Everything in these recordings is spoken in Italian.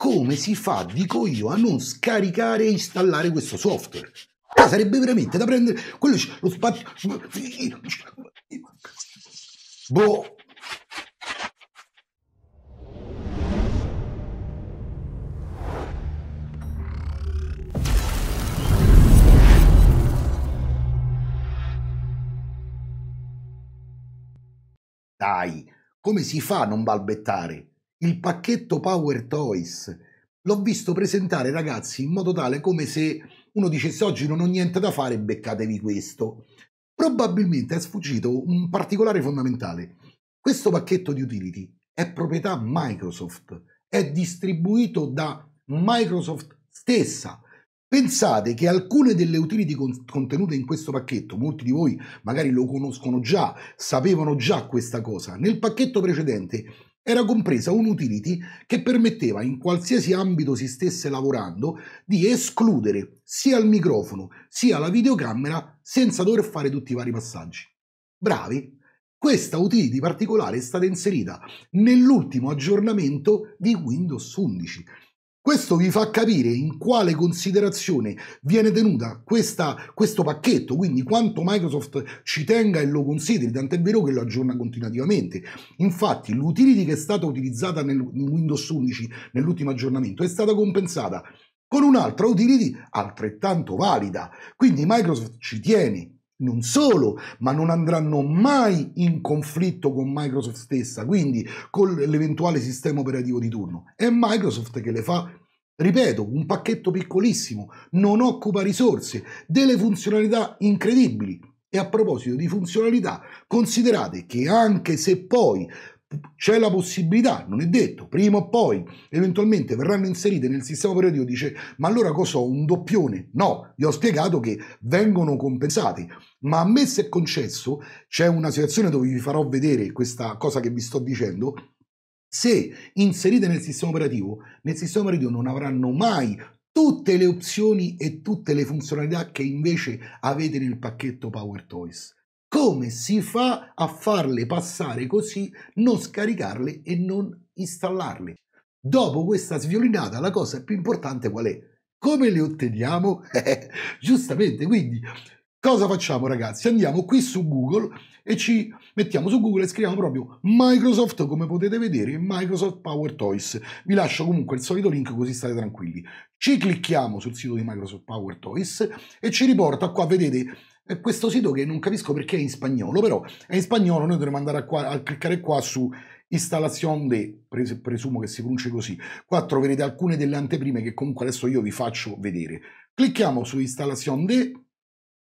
come si fa, dico io, a non scaricare e installare questo software? Ah, sarebbe veramente da prendere quello lo spazio. Boh. Dai, come si fa a non balbettare? il pacchetto Power Toys. L'ho visto presentare ragazzi in modo tale come se uno dicesse oggi non ho niente da fare, beccatevi questo. Probabilmente è sfuggito un particolare fondamentale. Questo pacchetto di utility è proprietà Microsoft, è distribuito da Microsoft stessa. Pensate che alcune delle utility contenute in questo pacchetto, molti di voi magari lo conoscono già, sapevano già questa cosa, nel pacchetto precedente era compresa un'utility che permetteva, in qualsiasi ambito si stesse lavorando, di escludere sia il microfono sia la videocamera senza dover fare tutti i vari passaggi. Bravi! Questa utility particolare è stata inserita nell'ultimo aggiornamento di Windows 11 questo vi fa capire in quale considerazione viene tenuta questa, questo pacchetto, quindi quanto Microsoft ci tenga e lo consideri, tant'è vero che lo aggiorna continuativamente. Infatti l'utility che è stata utilizzata nel, in Windows 11 nell'ultimo aggiornamento è stata compensata con un'altra utility altrettanto valida. Quindi Microsoft ci tiene non solo, ma non andranno mai in conflitto con Microsoft stessa, quindi con l'eventuale sistema operativo di turno. È Microsoft che le fa ripeto, un pacchetto piccolissimo, non occupa risorse, delle funzionalità incredibili. E a proposito di funzionalità, considerate che anche se poi c'è la possibilità, non è detto, prima o poi eventualmente verranno inserite nel sistema periodico, dice ma allora cosa ho un doppione? No, vi ho spiegato che vengono compensati, ma a me se è concesso, c'è una situazione dove vi farò vedere questa cosa che vi sto dicendo, se inserite nel sistema operativo, nel sistema operativo non avranno mai tutte le opzioni e tutte le funzionalità che invece avete nel pacchetto Power Toys. Come si fa a farle passare così, non scaricarle e non installarle? Dopo questa sviolinata, la cosa più importante qual è? Come le otteniamo? Giustamente, quindi cosa facciamo ragazzi? Andiamo qui su Google e ci mettiamo su Google e scriviamo proprio Microsoft, come potete vedere, Microsoft Power Toys. Vi lascio comunque il solito link così state tranquilli. Ci clicchiamo sul sito di Microsoft Power Toys e ci riporta qua, vedete, è questo sito che non capisco perché è in spagnolo, però è in spagnolo, noi dovremmo andare a, qua, a cliccare qua su installazione de, presumo che si pronunci così, qua troverete alcune delle anteprime che comunque adesso io vi faccio vedere. Clicchiamo su installazione de,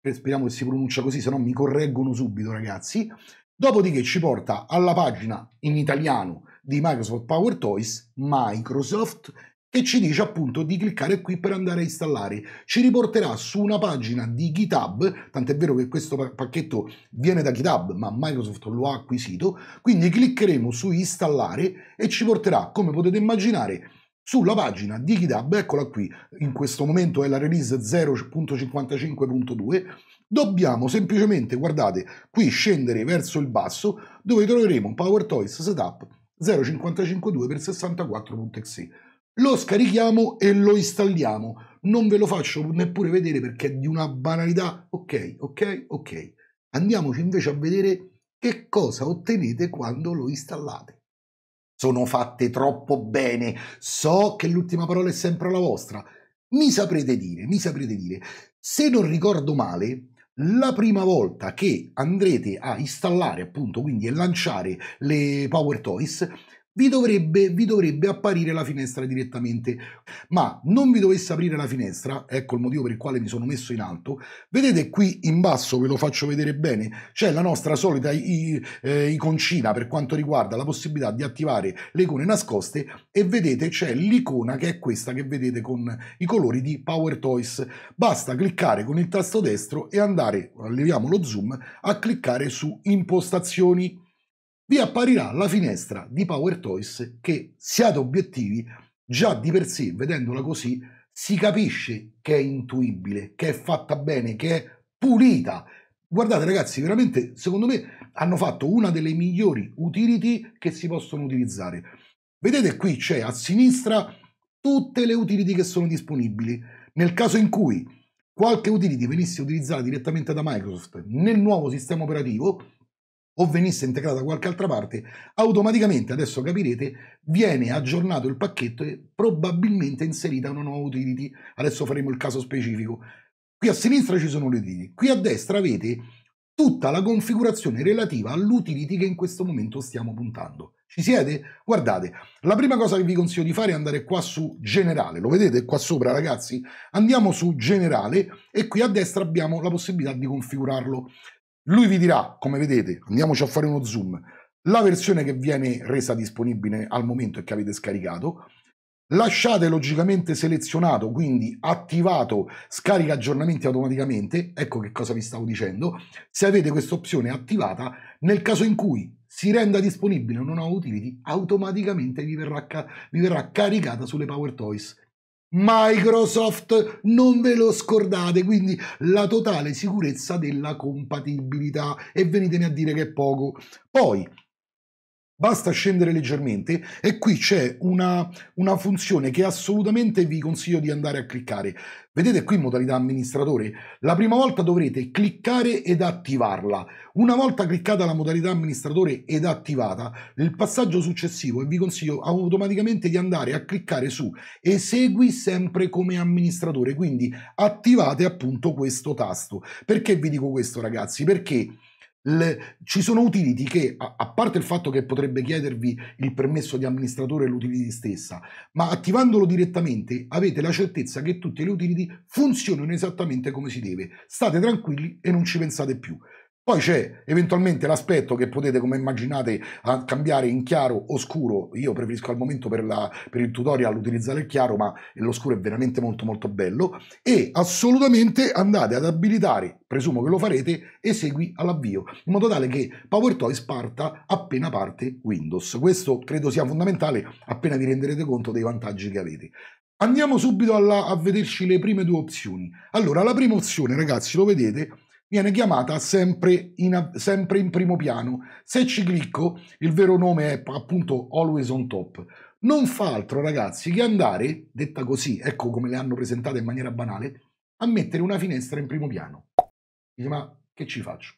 che speriamo che si pronuncia così, se no mi correggono subito ragazzi, dopodiché ci porta alla pagina in italiano di Microsoft Power Toys, Microsoft, e ci dice appunto di cliccare qui per andare a installare. Ci riporterà su una pagina di GitHub, tant'è vero che questo pacchetto viene da GitHub, ma Microsoft lo ha acquisito, quindi cliccheremo su installare e ci porterà, come potete immaginare, sulla pagina di GitHub, eccola qui, in questo momento è la release 0.55.2, dobbiamo semplicemente, guardate, qui scendere verso il basso, dove troveremo PowerToys Setup 0.55.2 per 64.exe lo scarichiamo e lo installiamo. Non ve lo faccio neppure vedere perché è di una banalità. Ok, ok, ok. Andiamoci invece a vedere che cosa ottenete quando lo installate. Sono fatte troppo bene. So che l'ultima parola è sempre la vostra. Mi saprete dire, mi saprete dire. Se non ricordo male, la prima volta che andrete a installare, appunto, quindi e lanciare le Power Toys, vi dovrebbe, vi dovrebbe, apparire la finestra direttamente. Ma non vi dovesse aprire la finestra, ecco il motivo per il quale mi sono messo in alto, vedete qui in basso, ve lo faccio vedere bene, c'è la nostra solita i, eh, iconcina per quanto riguarda la possibilità di attivare le icone nascoste e vedete c'è l'icona che è questa che vedete con i colori di Power Toys. Basta cliccare con il tasto destro e andare, leviamo lo zoom, a cliccare su impostazioni vi apparirà la finestra di Power Toys che, siate obiettivi, già di per sé, vedendola così, si capisce che è intuibile, che è fatta bene, che è pulita. Guardate ragazzi, veramente, secondo me, hanno fatto una delle migliori utility che si possono utilizzare. Vedete qui c'è a sinistra tutte le utility che sono disponibili. Nel caso in cui qualche utility venisse utilizzata direttamente da Microsoft nel nuovo sistema operativo, o venisse integrato da qualche altra parte, automaticamente, adesso capirete, viene aggiornato il pacchetto e probabilmente inserita una nuova utility. Adesso faremo il caso specifico. Qui a sinistra ci sono le utility, qui a destra avete tutta la configurazione relativa all'utility che in questo momento stiamo puntando. Ci siete? Guardate, la prima cosa che vi consiglio di fare è andare qua su generale, lo vedete qua sopra ragazzi? Andiamo su generale e qui a destra abbiamo la possibilità di configurarlo. Lui vi dirà, come vedete, andiamoci a fare uno zoom, la versione che viene resa disponibile al momento e che avete scaricato, lasciate logicamente selezionato, quindi attivato scarica aggiornamenti automaticamente, ecco che cosa vi stavo dicendo, se avete questa opzione attivata, nel caso in cui si renda disponibile una nuova utility, automaticamente vi verrà, vi verrà caricata sulle PowerToys. Microsoft non ve lo scordate quindi la totale sicurezza della compatibilità e venitemi a dire che è poco poi basta scendere leggermente e qui c'è una, una, funzione che assolutamente vi consiglio di andare a cliccare. Vedete qui modalità amministratore? La prima volta dovrete cliccare ed attivarla. Una volta cliccata la modalità amministratore ed attivata, il passaggio successivo e vi consiglio automaticamente di andare a cliccare su esegui sempre come amministratore, quindi attivate appunto questo tasto. Perché vi dico questo ragazzi? Perché le, ci sono utility che, a, a, parte il fatto che potrebbe chiedervi il permesso di amministratore l'utility stessa, ma attivandolo direttamente avete la certezza che tutte le utility funzionino esattamente come si deve. State tranquilli e non ci pensate più. Poi c'è eventualmente l'aspetto che potete, come immaginate, cambiare in chiaro o scuro. Io preferisco al momento per, la, per il tutorial utilizzare il chiaro, ma lo scuro è veramente molto molto bello. E assolutamente andate ad abilitare, presumo che lo farete, e segui all'avvio, in modo tale che PowerToys parta appena parte Windows. Questo credo sia fondamentale appena vi renderete conto dei vantaggi che avete. Andiamo subito alla, a vederci le prime due opzioni. Allora, la prima opzione, ragazzi, lo vedete, viene chiamata sempre in, sempre in primo piano. Se ci clicco, il vero nome è appunto Always on Top non fa altro, ragazzi, che andare, detta così, ecco come le hanno presentate in maniera banale, a mettere una finestra in primo piano. Dice, ma che ci faccio?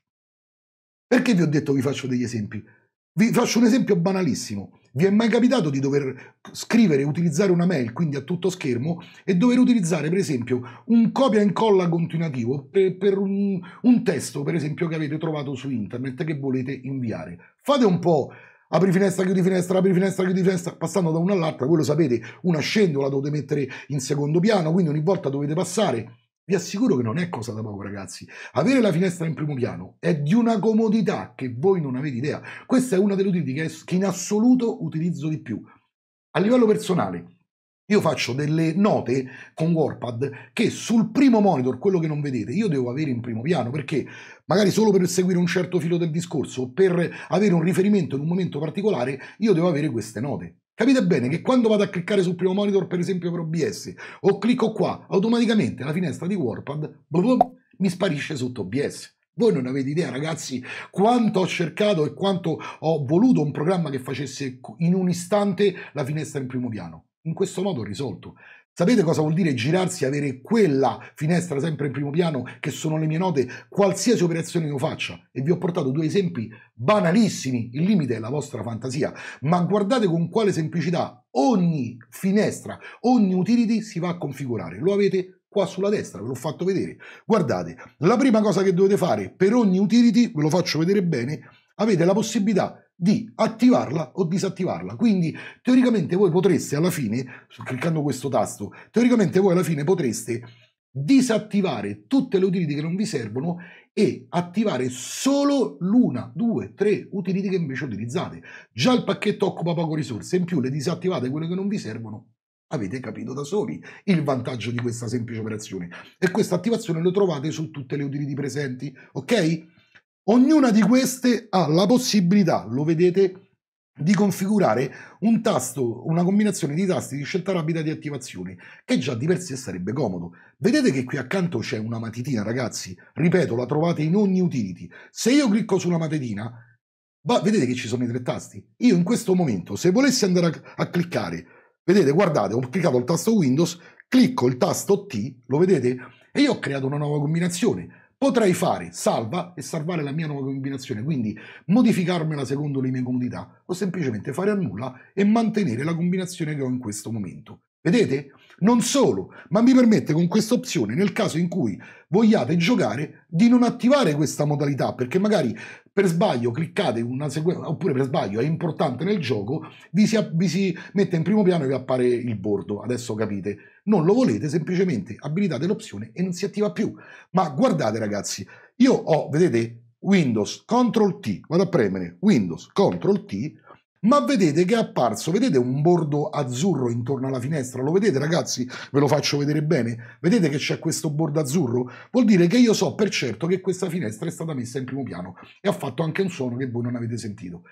Perché vi ho detto vi faccio degli esempi? Vi faccio un esempio banalissimo. Vi è mai capitato di dover scrivere e utilizzare una mail, quindi a tutto schermo, e dover utilizzare per esempio un copia e incolla continuativo per, per un, un testo, per esempio, che avete trovato su internet che volete inviare? Fate un po' apri finestra, chiudi finestra, apri finestra, chiudi finestra, passando da una all'altra, voi lo sapete, una scendola dovete mettere in secondo piano, quindi ogni volta dovete passare vi assicuro che non è cosa da poco, ragazzi. Avere la finestra in primo piano è di una comodità che voi non avete idea. Questa è una delle utilità che in assoluto utilizzo di più. A livello personale, io faccio delle note con Warpad che sul primo monitor, quello che non vedete, io devo avere in primo piano perché magari solo per seguire un certo filo del discorso o per avere un riferimento in un momento particolare, io devo avere queste note. Capite bene che quando vado a cliccare sul primo monitor, per esempio per OBS, o clicco qua, automaticamente la finestra di WordPad blum, mi sparisce sotto OBS. Voi non avete idea, ragazzi, quanto ho cercato e quanto ho voluto un programma che facesse in un istante la finestra in primo piano. In questo modo ho risolto. Sapete cosa vuol dire girarsi e avere quella finestra sempre in primo piano che sono le mie note, qualsiasi operazione io faccia? E vi ho portato due esempi banalissimi, il limite è la vostra fantasia, ma guardate con quale semplicità ogni finestra, ogni utility si va a configurare. Lo avete qua sulla destra, ve l'ho fatto vedere. Guardate, la prima cosa che dovete fare per ogni utility, ve lo faccio vedere bene, avete la possibilità di attivarla o disattivarla. Quindi teoricamente voi potreste alla fine, cliccando questo tasto, teoricamente voi alla fine potreste disattivare tutte le utility che non vi servono e attivare solo l'una, due, tre utility che invece utilizzate. Già il pacchetto occupa poco risorse, in più le disattivate quelle che non vi servono. Avete capito da soli il vantaggio di questa semplice operazione e questa attivazione lo trovate su tutte le utility presenti, ok? Ognuna di queste ha la possibilità, lo vedete, di configurare un tasto, una combinazione di tasti di scelta rapida di attivazione, che già di per sé sarebbe comodo. Vedete che qui accanto c'è una matitina, ragazzi. Ripeto, la trovate in ogni utility. Se io clicco sulla matitina, va, vedete che ci sono i tre tasti. Io in questo momento, se volessi andare a, a cliccare, vedete, guardate, ho cliccato il tasto Windows, clicco il tasto T, lo vedete? E io ho creato una nuova combinazione Potrei fare salva e salvare la mia nuova combinazione, quindi modificarmela secondo le mie comodità o semplicemente fare annulla e mantenere la combinazione che ho in questo momento. Vedete? Non solo, ma mi permette con questa opzione, nel caso in cui vogliate giocare, di non attivare questa modalità, perché magari per sbaglio cliccate una sequenza, oppure per sbaglio è importante nel gioco, vi si, vi si mette in primo piano e vi appare il bordo, adesso capite non lo volete, semplicemente abilitate l'opzione e non si attiva più. Ma guardate ragazzi, io ho, vedete, Windows Ctrl T, vado a premere Windows Ctrl T, ma vedete che è apparso, vedete un bordo azzurro intorno alla finestra, lo vedete ragazzi? Ve lo faccio vedere bene, vedete che c'è questo bordo azzurro? Vuol dire che io so per certo che questa finestra è stata messa in primo piano e ha fatto anche un suono che voi non avete sentito.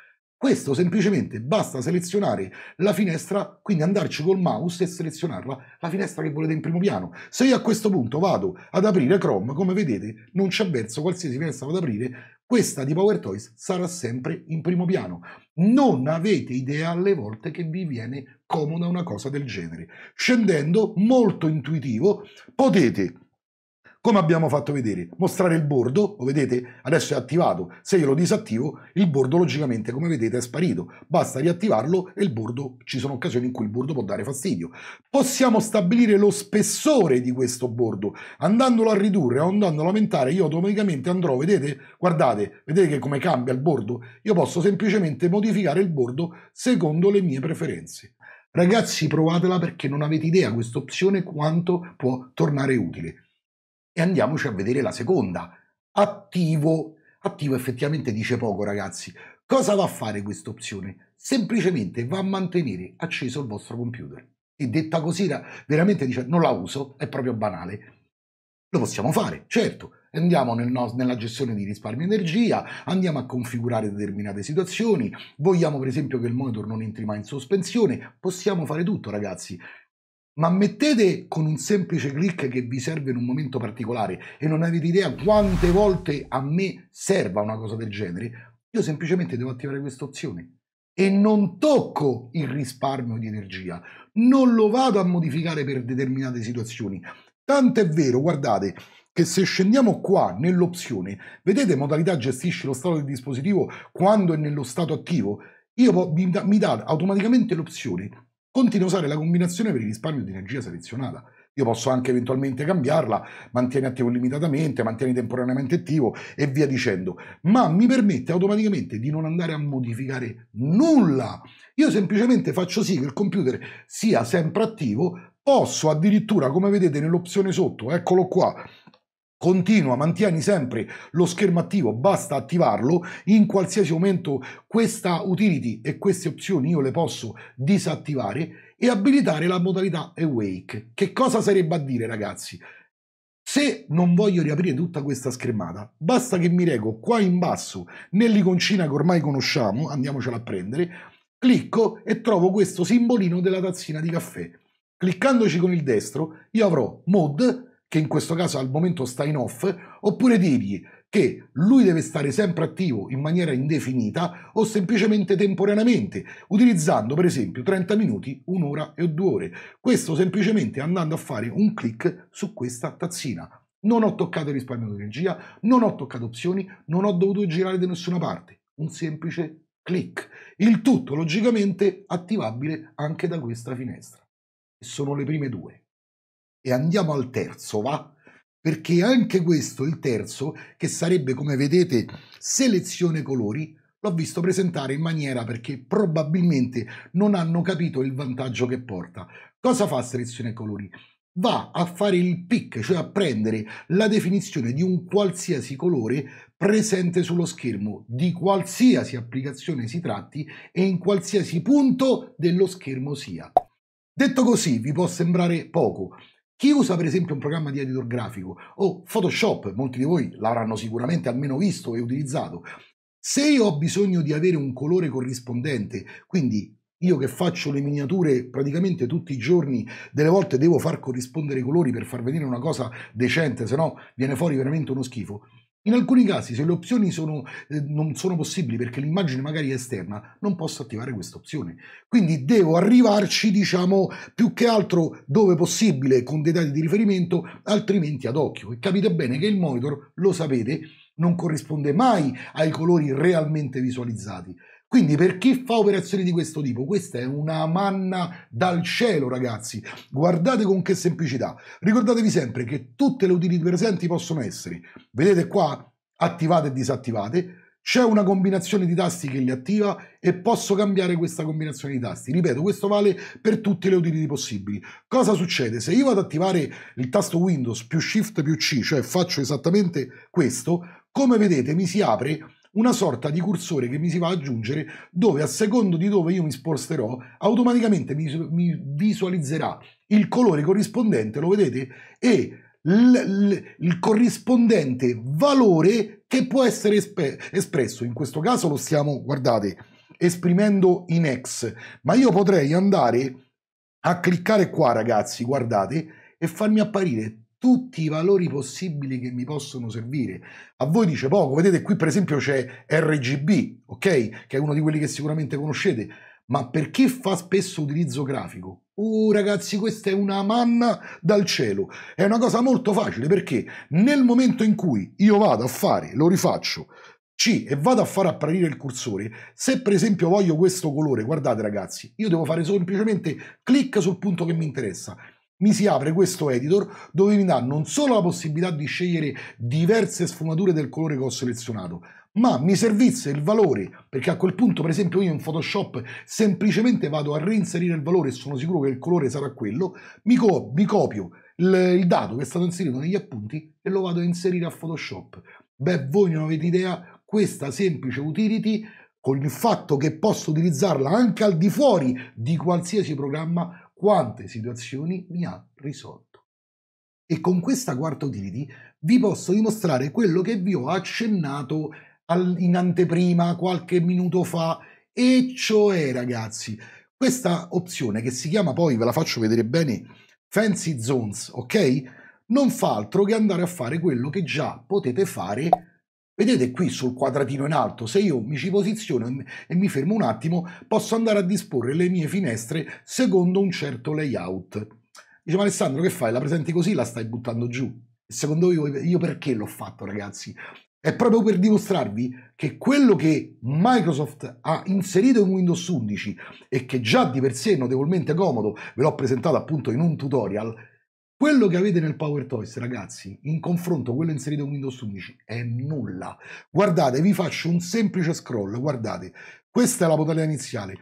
Questo semplicemente basta selezionare la finestra, quindi andarci col mouse e selezionarla, la finestra che volete in primo piano. Se io a questo punto vado ad aprire Chrome, come vedete non ci avverso qualsiasi finestra vado ad aprire, questa di PowerToys sarà sempre in primo piano. Non avete idea alle volte che vi viene comoda una cosa del genere. Scendendo, molto intuitivo, potete come abbiamo fatto vedere. Mostrare il bordo, lo vedete? Adesso è attivato. Se io lo disattivo, il bordo logicamente, come vedete, è sparito. Basta riattivarlo e il bordo, ci sono occasioni in cui il bordo può dare fastidio. Possiamo stabilire lo spessore di questo bordo. Andandolo a ridurre o andandolo a aumentare, io automaticamente andrò, vedete? Guardate, vedete che come cambia il bordo? Io posso semplicemente modificare il bordo secondo le mie preferenze. Ragazzi, provatela perché non avete idea questa opzione quanto può tornare utile e andiamoci a vedere la seconda. Attivo, attivo effettivamente dice poco ragazzi. Cosa va a fare questa opzione? Semplicemente va a mantenere acceso il vostro computer. E detta così, veramente dice non la uso, è proprio banale. Lo possiamo fare, certo, andiamo nel no, nella gestione di risparmio energia, andiamo a configurare determinate situazioni, vogliamo per esempio che il monitor non entri mai in sospensione, possiamo fare tutto ragazzi, ma mettete con un semplice clic che vi serve in un momento particolare e non avete idea quante volte a me serva una cosa del genere, io semplicemente devo attivare questa opzione e non tocco il risparmio di energia, non lo vado a modificare per determinate situazioni. Tant'è vero, guardate, che se scendiamo qua nell'opzione, vedete modalità gestisce lo stato del dispositivo quando è nello stato attivo, io mi dà automaticamente l'opzione Continua a usare la combinazione per il risparmio di energia selezionata. Io posso anche eventualmente cambiarla, mantieni attivo limitatamente, mantieni temporaneamente attivo e via dicendo, ma mi permette automaticamente di non andare a modificare nulla. Io semplicemente faccio sì che il computer sia sempre attivo, posso addirittura, come vedete nell'opzione sotto, eccolo qua, Continua, mantieni sempre lo schermo attivo, basta attivarlo. In qualsiasi momento questa utility e queste opzioni io le posso disattivare e abilitare la modalità awake. Che cosa sarebbe a dire ragazzi? Se non voglio riaprire tutta questa schermata, basta che mi reco qua in basso nell'iconcina che ormai conosciamo, andiamocela a prendere, clicco e trovo questo simbolino della tazzina di caffè. Cliccandoci con il destro io avrò mod che in questo caso al momento sta in off, oppure dirgli che lui deve stare sempre attivo in maniera indefinita o semplicemente temporaneamente, utilizzando per esempio 30 minuti, un'ora e due ore. Questo semplicemente andando a fare un clic su questa tazzina. Non ho toccato risparmio di energia, non ho toccato opzioni, non ho dovuto girare da nessuna parte. Un semplice clic. Il tutto logicamente attivabile anche da questa finestra. Sono le prime due. E andiamo al terzo, va? Perché anche questo, il terzo, che sarebbe come vedete selezione colori, l'ho visto presentare in maniera perché probabilmente non hanno capito il vantaggio che porta. Cosa fa selezione colori? Va a fare il pick, cioè a prendere la definizione di un qualsiasi colore presente sullo schermo, di qualsiasi applicazione si tratti e in qualsiasi punto dello schermo sia. Detto così vi può sembrare poco, chi usa per esempio un programma di editor grafico o Photoshop, molti di voi l'avranno sicuramente almeno visto e utilizzato. Se io ho bisogno di avere un colore corrispondente, quindi io che faccio le miniature praticamente tutti i giorni, delle volte devo far corrispondere i colori per far venire una cosa decente, se no viene fuori veramente uno schifo. In alcuni casi, se le opzioni sono, eh, non sono possibili perché l'immagine magari è esterna, non posso attivare questa opzione. Quindi devo arrivarci, diciamo, più che altro dove possibile con dei dati di riferimento, altrimenti ad occhio. E capite bene che il monitor, lo sapete, non corrisponde mai ai colori realmente visualizzati. Quindi per chi fa operazioni di questo tipo, questa è una manna dal cielo ragazzi, guardate con che semplicità. Ricordatevi sempre che tutte le utility presenti possono essere, vedete qua, attivate e disattivate, c'è una combinazione di tasti che li attiva e posso cambiare questa combinazione di tasti. Ripeto, questo vale per tutte le utility possibili. Cosa succede? Se io vado ad attivare il tasto Windows più Shift più C, cioè faccio esattamente questo, come vedete mi si apre una sorta di cursore che mi si va ad aggiungere dove a secondo di dove io mi sposterò automaticamente mi, mi visualizzerà il colore corrispondente, lo vedete? E il corrispondente valore che può essere espresso. In questo caso lo stiamo, guardate, esprimendo in X, ma io potrei andare a cliccare qua, ragazzi, guardate, e farmi apparire tutti i valori possibili che mi possono servire. A voi dice poco, vedete qui per esempio c'è RGB, ok? Che è uno di quelli che sicuramente conoscete, ma per chi fa spesso utilizzo grafico? Oh ragazzi, questa è una manna dal cielo. È una cosa molto facile perché nel momento in cui io vado a fare, lo rifaccio, C e vado a far apparire il cursore, se per esempio voglio questo colore, guardate ragazzi, io devo fare semplicemente clic sul punto che mi interessa mi si apre questo editor dove mi dà non solo la possibilità di scegliere diverse sfumature del colore che ho selezionato, ma mi servisse il valore, perché a quel punto per esempio io in Photoshop semplicemente vado a reinserire il valore e sono sicuro che il colore sarà quello, mi, co mi copio il, il dato che è stato inserito negli appunti e lo vado a inserire a Photoshop. Beh, voi non avete idea, questa semplice utility con il fatto che posso utilizzarla anche al di fuori di qualsiasi programma quante situazioni mi ha risolto. E con questa quarta utility vi posso dimostrare quello che vi ho accennato in anteprima qualche minuto fa, e cioè ragazzi, questa opzione che si chiama poi, ve la faccio vedere bene, Fancy Zones, ok? Non fa altro che andare a fare quello che già potete fare Vedete qui sul quadratino in alto, se io mi ci posiziono e mi fermo un attimo, posso andare a disporre le mie finestre secondo un certo layout. Dice, ma Alessandro, che fai? La presenti così, la stai buttando giù. Secondo voi, io, io perché l'ho fatto, ragazzi? È proprio per dimostrarvi che quello che Microsoft ha inserito in Windows 11 e che già di per sé è notevolmente comodo, ve l'ho presentato appunto in un tutorial, quello che avete nel Power Toys, ragazzi, in confronto a quello inserito in Windows 11 è nulla. Guardate, vi faccio un semplice scroll, guardate. Questa è la modalità iniziale.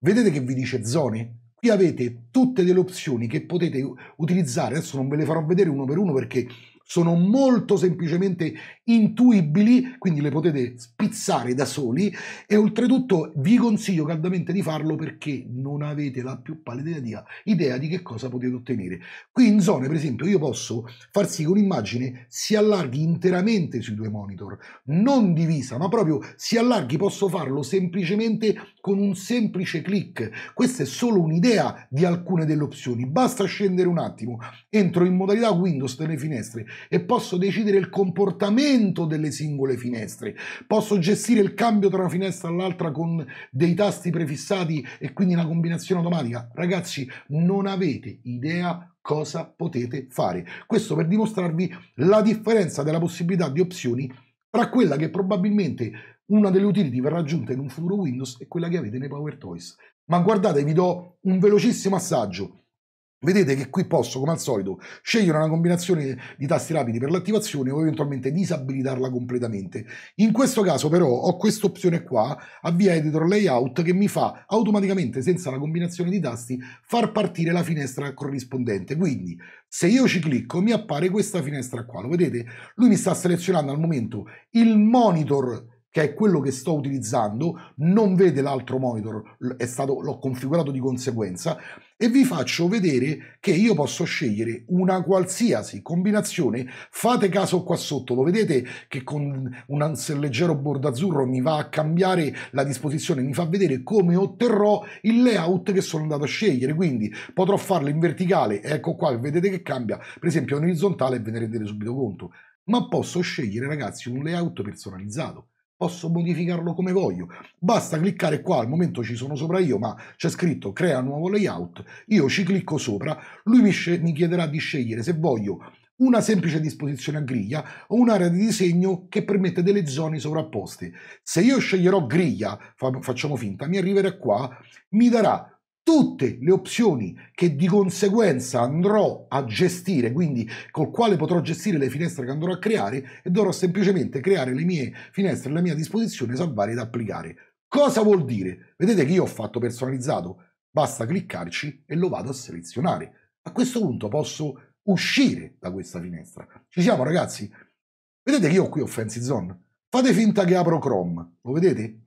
Vedete che vi dice zone? Qui avete tutte delle opzioni che potete utilizzare, adesso non ve le farò vedere uno per uno perché sono molto semplicemente intuibili, quindi le potete spizzare da soli e oltretutto vi consiglio caldamente di farlo perché non avete la più pallida idea di che cosa potete ottenere. Qui in zone, per esempio, io posso far sì che un'immagine si allarghi interamente sui due monitor, non divisa, ma proprio si allarghi, posso farlo semplicemente con un semplice clic. Questa è solo un'idea di alcune delle opzioni, basta scendere un attimo, entro in modalità Windows delle finestre e posso decidere il comportamento delle singole finestre, posso gestire il cambio tra una finestra all'altra con dei tasti prefissati e quindi una combinazione automatica. Ragazzi, non avete idea cosa potete fare. Questo per dimostrarvi la differenza della possibilità di opzioni tra quella che probabilmente una delle utility verrà aggiunta in un futuro Windows e quella che avete nei Power Toys. Ma guardate, vi do un velocissimo assaggio. Vedete che qui posso, come al solito, scegliere una combinazione di tasti rapidi per l'attivazione o eventualmente disabilitarla completamente. In questo caso però ho questa opzione qua, avvia editor layout, che mi fa automaticamente, senza la combinazione di tasti, far partire la finestra corrispondente. Quindi, se io ci clicco, mi appare questa finestra qua, lo vedete? Lui mi sta selezionando al momento il monitor che è quello che sto utilizzando, non vede l'altro monitor, l'ho configurato di conseguenza, e vi faccio vedere che io posso scegliere una qualsiasi combinazione. Fate caso qua sotto, lo vedete che con un leggero bordo azzurro mi va a cambiare la disposizione, mi fa vedere come otterrò il layout che sono andato a scegliere, quindi potrò farlo in verticale, ecco qua, vedete che cambia, per esempio in orizzontale e ve ne rendete subito conto. Ma posso scegliere ragazzi un layout personalizzato posso modificarlo come voglio. Basta cliccare qua, al momento ci sono sopra io, ma c'è scritto crea nuovo layout, io ci clicco sopra, lui mi, mi chiederà di scegliere se voglio una semplice disposizione a griglia o un'area di disegno che permette delle zone sovrapposte. Se io sceglierò griglia, fa facciamo finta, mi arriverà qua, mi darà tutte le opzioni che di conseguenza andrò a gestire, quindi col quale potrò gestire le finestre che andrò a creare e dovrò semplicemente creare le mie finestre a mia disposizione, salvare ed applicare. Cosa vuol dire? Vedete che io ho fatto personalizzato, basta cliccarci e lo vado a selezionare. A questo punto posso uscire da questa finestra. Ci siamo ragazzi? Vedete che io ho qui ho Fancy Zone? Fate finta che apro Chrome, lo vedete?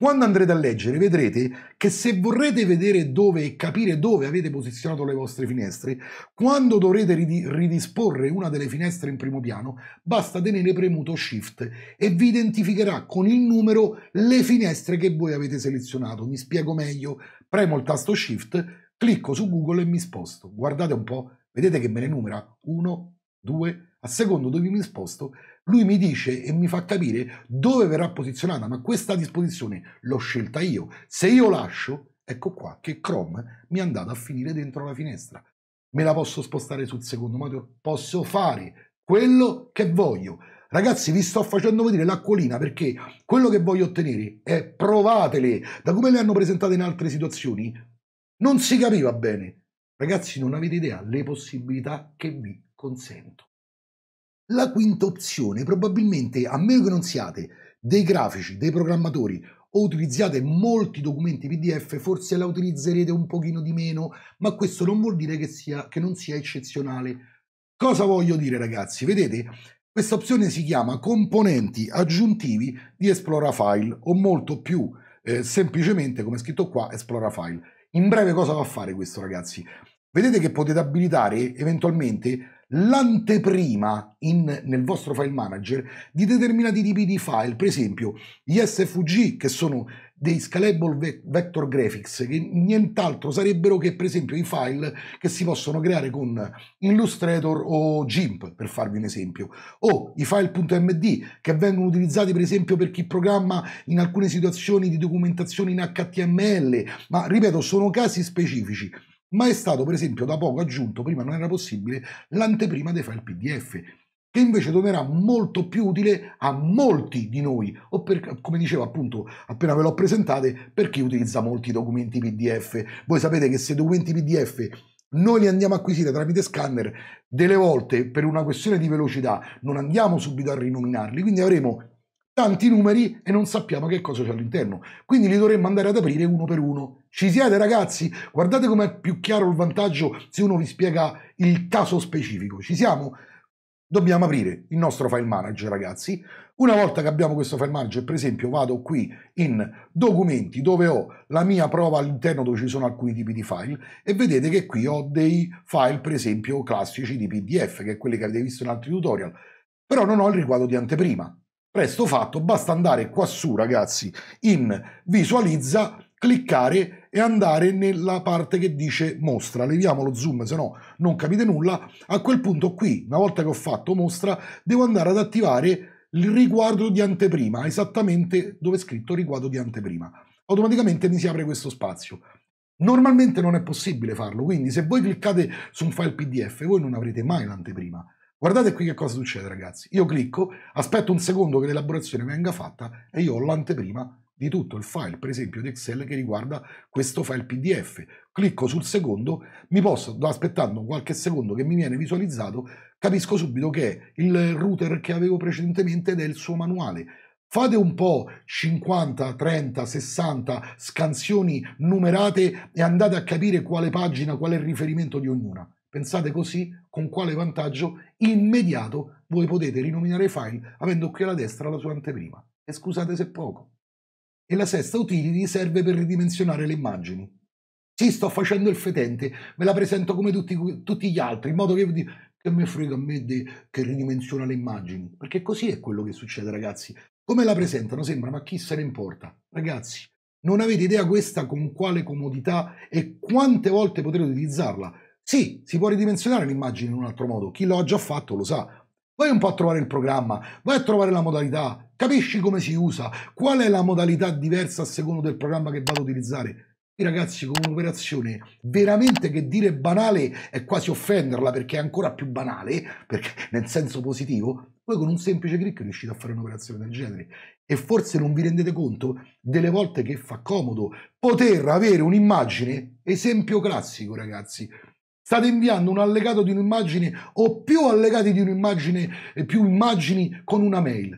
Quando andrete a leggere vedrete che se vorrete vedere dove e capire dove avete posizionato le vostre finestre, quando dovrete ridisporre una delle finestre in primo piano, basta tenere premuto Shift e vi identificherà con il numero le finestre che voi avete selezionato. Mi spiego meglio, premo il tasto Shift, clicco su Google e mi sposto. Guardate un po', vedete che me ne numera 1, 2, a secondo dove mi sposto lui mi dice e mi fa capire dove verrà posizionata, ma questa disposizione l'ho scelta io. Se io lascio, ecco qua che Chrome mi è andato a finire dentro la finestra. Me la posso spostare sul secondo modo, posso fare quello che voglio. Ragazzi, vi sto facendo vedere l'acquolina perché quello che voglio ottenere è provatele. Da come le hanno presentate in altre situazioni, non si capiva bene. Ragazzi, non avete idea le possibilità che vi consento la quinta opzione probabilmente, a meno che non siate dei grafici, dei programmatori o utilizziate molti documenti PDF, forse la utilizzerete un pochino di meno, ma questo non vuol dire che, sia, che non sia eccezionale. Cosa voglio dire ragazzi? Vedete? Questa opzione si chiama componenti aggiuntivi di Explora File o molto più eh, semplicemente, come scritto qua, Explora File. In breve cosa va a fare questo ragazzi? Vedete che potete abilitare eventualmente l'anteprima in, nel vostro file manager di determinati tipi di file, per esempio gli SFG che sono dei scalable vector graphics che nient'altro sarebbero che per esempio i file che si possono creare con Illustrator o GIMP per farvi un esempio o i file.md che vengono utilizzati per esempio per chi programma in alcune situazioni di documentazione in HTML ma ripeto sono casi specifici ma è stato per esempio da poco aggiunto, prima non era possibile, l'anteprima dei file PDF, che invece tornerà molto più utile a molti di noi, o per, come dicevo appunto appena ve l'ho presentate, per chi utilizza molti documenti PDF. Voi sapete che se documenti PDF noi li andiamo a acquisire tramite scanner, delle volte per una questione di velocità non andiamo subito a rinominarli, quindi avremo tanti numeri e non sappiamo che cosa c'è all'interno. Quindi li dovremmo andare ad aprire uno per uno. Ci siete ragazzi? Guardate com'è più chiaro il vantaggio se uno vi spiega il caso specifico. Ci siamo? Dobbiamo aprire il nostro file manager ragazzi. Una volta che abbiamo questo file manager, per esempio vado qui in documenti dove ho la mia prova all'interno dove ci sono alcuni tipi di file e vedete che qui ho dei file per esempio classici di PDF che è quelli che avete visto in altri tutorial, però non ho il riquadro di anteprima. Presto fatto, basta andare qua su ragazzi in visualizza, cliccare e andare nella parte che dice mostra. Leviamo lo zoom, se no non capite nulla. A quel punto qui, una volta che ho fatto mostra, devo andare ad attivare il riguardo di anteprima, esattamente dove è scritto riguardo di anteprima. Automaticamente mi si apre questo spazio. Normalmente non è possibile farlo, quindi se voi cliccate su un file PDF voi non avrete mai l'anteprima Guardate qui che cosa succede ragazzi. Io clicco, aspetto un secondo che l'elaborazione venga fatta e io ho l'anteprima di tutto il file, per esempio di Excel che riguarda questo file PDF. Clicco sul secondo, mi posso, aspettando qualche secondo che mi viene visualizzato, capisco subito che è il router che avevo precedentemente ed è il suo manuale. Fate un po' 50, 30, 60 scansioni numerate e andate a capire quale pagina, qual è il riferimento di ognuna. Pensate così con quale vantaggio immediato voi potete rinominare i file avendo qui alla destra la sua anteprima. E scusate se poco. E la sesta utility serve per ridimensionare le immagini. Sì, sto facendo il fetente, ve la presento come tutti, tutti gli altri, in modo che vi che me frega a me di, che ridimensiona le immagini. Perché così è quello che succede, ragazzi. Come la presentano sembra, ma chi se ne importa? Ragazzi, non avete idea questa con quale comodità e quante volte potrete utilizzarla sì, si può ridimensionare l'immagine in un altro modo, chi lo ha già fatto lo sa. Vai un po' a trovare il programma, vai a trovare la modalità, capisci come si usa, qual è la modalità diversa a secondo del programma che vado a utilizzare. E ragazzi, con un'operazione veramente che dire banale è quasi offenderla perché è ancora più banale, perché nel senso positivo, voi con un semplice clic riuscite a fare un'operazione del genere. E forse non vi rendete conto delle volte che fa comodo poter avere un'immagine, esempio classico ragazzi, State inviando un allegato di un'immagine o più allegati di un'immagine e più immagini con una mail.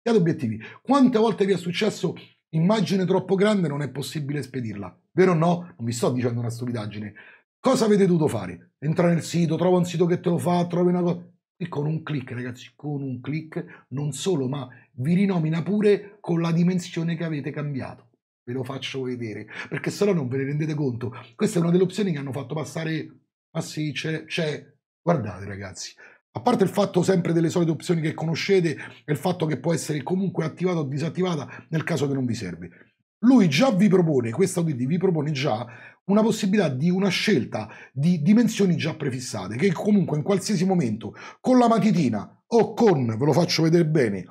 Siate obiettivi. Quante volte vi è successo immagine troppo grande non è possibile spedirla? Vero o no? Non vi sto dicendo una stupidaggine. Cosa avete dovuto fare? Entra nel sito, trova un sito che te lo fa, trovi una cosa. E con un clic, ragazzi, con un clic, non solo, ma vi rinomina pure con la dimensione che avete cambiato. Ve lo faccio vedere, perché se no non ve ne rendete conto. Questa è una delle opzioni che hanno fatto passare ma sì, c'è, c'è. Guardate ragazzi, a parte il fatto sempre delle solite opzioni che conoscete e il fatto che può essere comunque attivata o disattivata nel caso che non vi serve. Lui già vi propone, questa UDD vi propone già una possibilità di una scelta di dimensioni già prefissate, che comunque in qualsiasi momento, con la matitina o con, ve lo faccio vedere bene,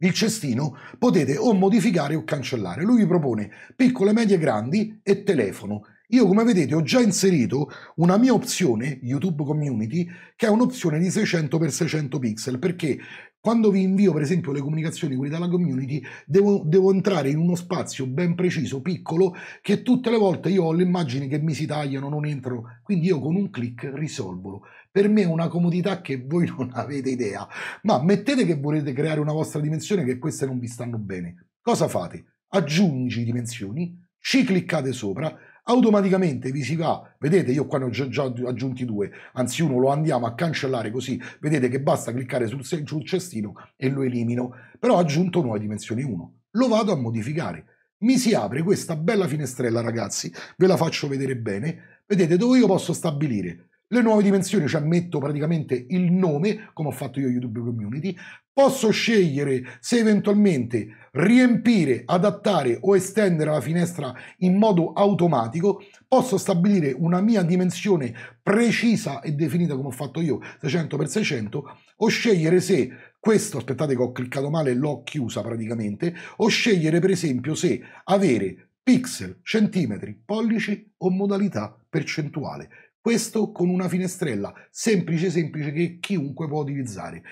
il cestino, potete o modificare o cancellare. Lui vi propone piccole, medie, grandi e telefono io come vedete ho già inserito una mia opzione YouTube Community che è un'opzione di 600x600 pixel perché quando vi invio per esempio le comunicazioni quelle dalla community devo, devo, entrare in uno spazio ben preciso, piccolo, che tutte le volte io ho le immagini che mi si tagliano, non entrano, quindi io con un clic risolvolo. Per me è una comodità che voi non avete idea, ma mettete che volete creare una vostra dimensione che queste non vi stanno bene. Cosa fate? Aggiungi dimensioni, ci cliccate sopra automaticamente vi si va, vedete io qua ne ho già, già aggiunti due, anzi uno lo andiamo a cancellare così, vedete che basta cliccare sul, sul cestino e lo elimino, però ho aggiunto nuove dimensioni 1, lo vado a modificare, mi si apre questa bella finestrella ragazzi, ve la faccio vedere bene, vedete dove io posso stabilire le nuove dimensioni, cioè metto praticamente il nome, come ho fatto io YouTube Community, posso scegliere se eventualmente riempire, adattare o estendere la finestra in modo automatico, posso stabilire una mia dimensione precisa e definita come ho fatto io, 600x600, o scegliere se questo, aspettate che ho cliccato male, e l'ho chiusa praticamente, o scegliere per esempio se avere pixel, centimetri, pollici o modalità percentuale. Questo con una finestrella semplice semplice che chiunque può utilizzare.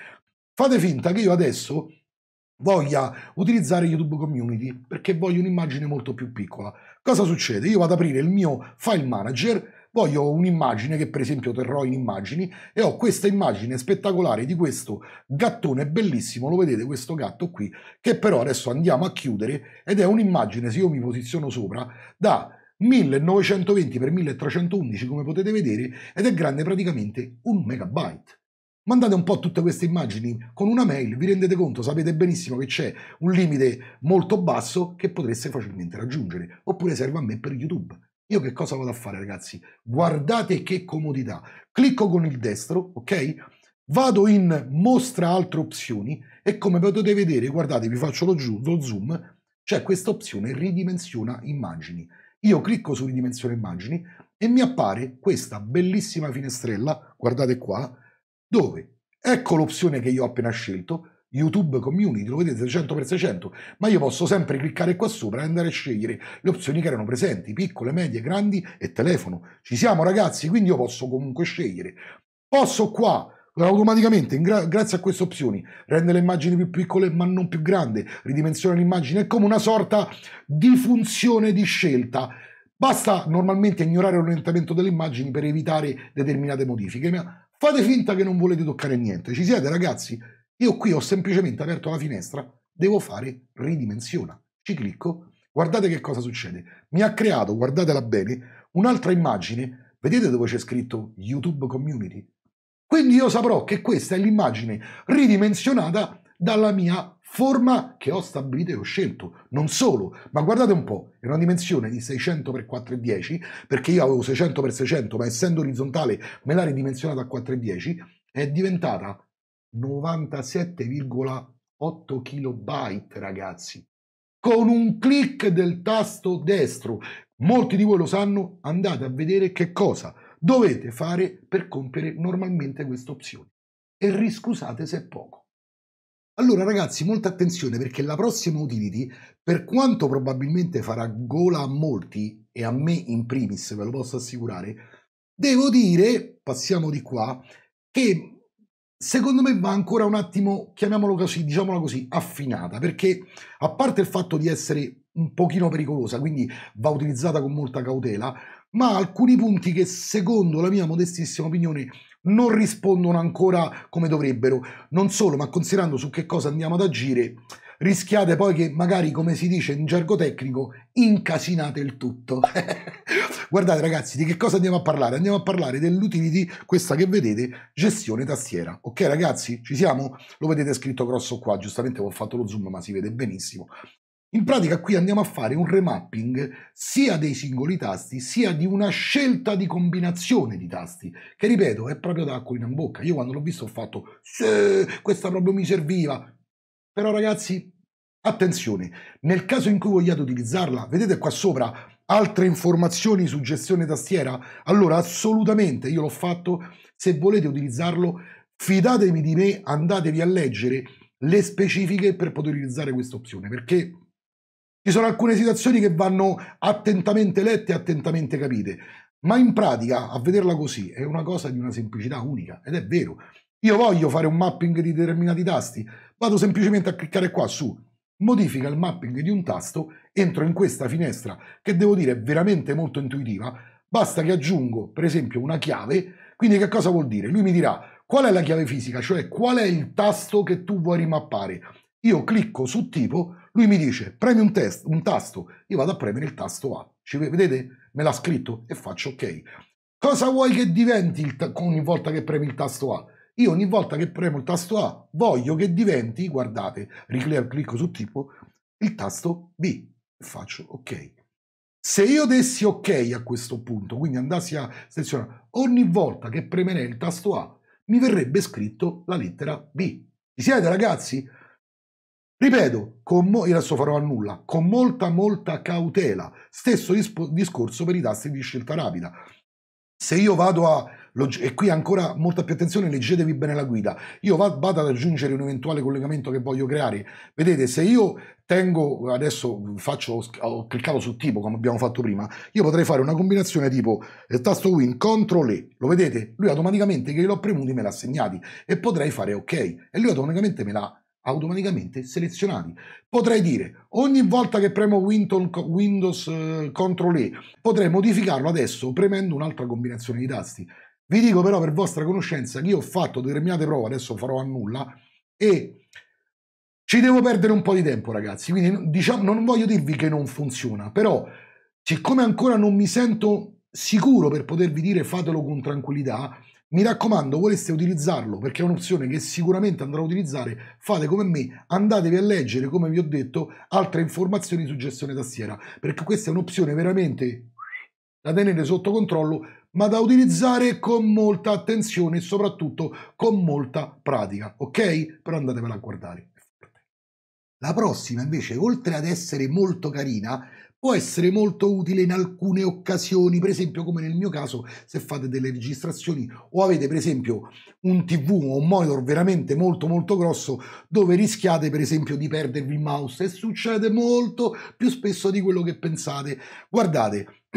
Fate finta che io adesso voglia utilizzare YouTube Community perché voglio un'immagine molto più piccola. Cosa succede? Io vado ad aprire il mio file manager, voglio un'immagine che per esempio terrò in immagini e ho questa immagine spettacolare di questo gattone bellissimo, lo vedete questo gatto qui, che però adesso andiamo a chiudere ed è un'immagine, se io mi posiziono sopra, da 1920 x 1311 come potete vedere ed è grande praticamente un megabyte. Mandate un po' tutte queste immagini con una mail, vi rendete conto, sapete benissimo che c'è un limite molto basso che potreste facilmente raggiungere, oppure serve a me per YouTube. Io che cosa vado a fare ragazzi? Guardate che comodità. Clicco con il destro, ok? Vado in mostra altre opzioni e come potete vedere, guardate, vi faccio lo, lo zoom, c'è questa opzione ridimensiona immagini. Io clicco su ridimensiona immagini e mi appare questa bellissima finestrella, guardate qua, dove ecco l'opzione che io ho appena scelto, YouTube Community, lo vedete 600x600, ma io posso sempre cliccare qua sopra e andare a scegliere le opzioni che erano presenti, piccole, medie, grandi e telefono. Ci siamo ragazzi, quindi io posso comunque scegliere. Posso qua automaticamente, gra grazie a queste opzioni, rendere le immagini più piccole ma non più grandi, ridimensionare l'immagine, è come una sorta di funzione di scelta. Basta normalmente ignorare l'orientamento delle immagini per evitare determinate modifiche, ma Fate finta che non volete toccare niente. Ci siete ragazzi? Io qui ho semplicemente aperto la finestra, devo fare ridimensiona. Ci clicco, guardate che cosa succede. Mi ha creato, guardatela bene, un'altra immagine. Vedete dove c'è scritto YouTube Community? Quindi io saprò che questa è l'immagine ridimensionata dalla mia forma che ho stabilito e ho scelto. Non solo, ma guardate un po', è una dimensione di 600x410, perché io avevo 600x600, ma essendo orizzontale me l'ha ridimensionata a 410, è diventata 97,8 kilobyte, ragazzi. Con un clic del tasto destro, molti di voi lo sanno, andate a vedere che cosa dovete fare per compiere normalmente questa opzione. E riscusate se è poco. Allora ragazzi, molta attenzione perché la prossima utility, per quanto probabilmente farà gola a molti, e a me in primis, ve lo posso assicurare, devo dire, passiamo di qua, che secondo me va ancora un attimo, chiamiamolo così, diciamola così, affinata, perché a parte il fatto di essere un pochino pericolosa, quindi va utilizzata con molta cautela, ma alcuni punti che secondo la mia modestissima opinione non rispondono ancora come dovrebbero. Non solo, ma considerando su che cosa andiamo ad agire, rischiate poi che magari, come si dice in gergo tecnico, incasinate il tutto. Guardate ragazzi, di che cosa andiamo a parlare? Andiamo a parlare dell'utility, questa che vedete, gestione tastiera. Ok ragazzi, ci siamo? Lo vedete scritto grosso qua, giustamente ho fatto lo zoom ma si vede benissimo. In pratica qui andiamo a fare un remapping sia dei singoli tasti sia di una scelta di combinazione di tasti che ripeto è proprio da acqua in bocca. Io quando l'ho visto ho fatto sì, questa proprio mi serviva. Però ragazzi attenzione, nel caso in cui vogliate utilizzarla, vedete qua sopra altre informazioni su gestione tastiera? Allora assolutamente io l'ho fatto, se volete utilizzarlo fidatevi di me, andatevi a leggere le specifiche per poter utilizzare questa opzione perché ci sono alcune situazioni che vanno attentamente lette e attentamente capite, ma in pratica, a vederla così, è una cosa di una semplicità unica, ed è vero. Io voglio fare un mapping di determinati tasti, vado semplicemente a cliccare qua su modifica il mapping di un tasto, entro in questa finestra che devo dire è veramente molto intuitiva, basta che aggiungo per esempio una chiave, quindi che cosa vuol dire? Lui mi dirà qual è la chiave fisica, cioè qual è il tasto che tu vuoi rimappare. Io clicco su tipo, lui mi dice premi un, test, un tasto, io vado a premere il tasto A. Ci vedete? Me l'ha scritto e faccio ok. Cosa vuoi che diventi il ogni volta che premi il tasto A? Io ogni volta che premo il tasto A voglio che diventi, guardate, clicco su tipo, il tasto B e faccio ok. Se io dessi ok a questo punto, quindi andassi a selezionare ogni volta che premerei il tasto A, mi verrebbe scritto la lettera B. Ci siete ragazzi? Ripeto, mo- adesso farò a nulla, con molta molta cautela. Stesso dispo- discorso per i tassi di scelta rapida. Se io vado a e qui ancora molta più attenzione, leggetevi bene la guida. Io vado ad aggiungere un eventuale collegamento che voglio creare. Vedete, se io tengo, adesso faccio, ho cliccato su tipo come abbiamo fatto prima, io potrei fare una combinazione tipo il eh, tasto Win, CTRL E, lo vedete? Lui automaticamente che l'ho premuti me l'ha segnati e potrei fare OK e lui automaticamente me l'ha automaticamente selezionati. Potrei dire, ogni volta che premo Windows eh, Ctrl E, potrei modificarlo adesso premendo un'altra combinazione di tasti. Vi dico però per vostra conoscenza che io ho fatto determinate prove, adesso farò a nulla, e ci devo perdere un po' di tempo ragazzi, quindi diciamo, non voglio dirvi che non funziona, però siccome ancora non mi sento sicuro per potervi dire fatelo con tranquillità, mi raccomando, voleste utilizzarlo perché è un'opzione che sicuramente andrò a utilizzare. Fate come me, andatevi a leggere, come vi ho detto, altre informazioni su gestione tastiera perché questa è un'opzione veramente da tenere sotto controllo, ma da utilizzare con molta attenzione e soprattutto con molta pratica. Ok? Però andatevela a guardare. La prossima invece, oltre ad essere molto carina, può essere molto utile in alcune occasioni, per esempio come nel mio caso se fate delle registrazioni o avete per esempio un TV o un monitor veramente molto molto grosso dove rischiate per esempio di perdervi il mouse e succede molto più spesso di quello che pensate. Guardate,